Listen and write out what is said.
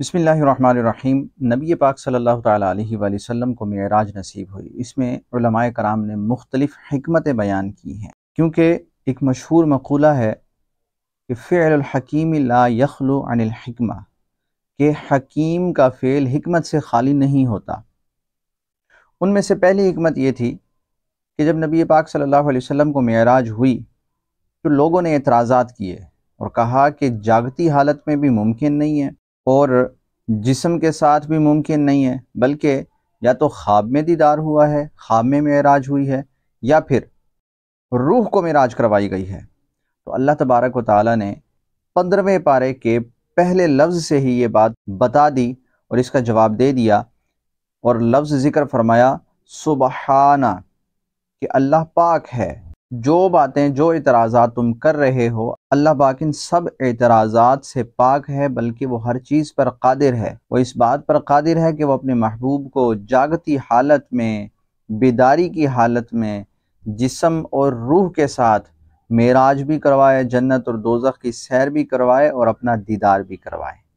बसमीम नबी पाक सल्लल्लाहु अलैहि वसल्लम को मेराज नसीब हुई इसमें उलमाए कराम ने मुख्तलिफ़ बयान की हैं क्योंकि एक मशहूर मकूला है कि हकीम ला यखलो अनिलहकमा के हकीम का फ़ेल हमत से खाली नहीं होता उनमें से पहली हमत ये थी कि जब नबी पाक सल्लल्लाहु अलैहि वसल्लम को मेराज हुई तो लोगों ने एतराज़ात किए और कहा कि जागती हालत में भी मुमकिन नहीं है और जिसम के साथ भी मुमकिन नहीं है बल्कि या तो ख्वाब में दीदार हुआ है ख्वाब में मेराज हुई है या फिर रूह को मेराज करवाई गई है तो अल्लाह तबारक व ताली ने पंद्रहवें पारे के पहले लफ्ज़ से ही ये बात बता दी और इसका जवाब दे दिया और लफ्ज़ ज़िक्र फरमाया सुबहाना कि अल्लाह पाक है जो बातें जो इतराज़ा तुम कर रहे हो अल्लाह पाक इन सब एतराज़ात से पाक है बल्कि वो हर चीज़ पर कादिर है वो इस बात पर कादिर है कि वो अपने महबूब को जागती हालत में बेदारी की हालत में जिसम और रूह के साथ मेराज भी करवाए जन्नत और दोजख की सैर भी करवाए और अपना दीदार भी करवाए